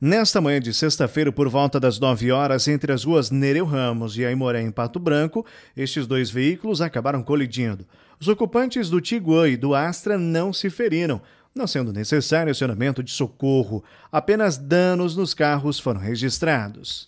Nesta manhã de sexta-feira, por volta das 9 horas, entre as ruas Nereu Ramos e Aimoré em Pato Branco, estes dois veículos acabaram colidindo. Os ocupantes do Tiguan e do Astra não se feriram, não sendo necessário acionamento de socorro. Apenas danos nos carros foram registrados.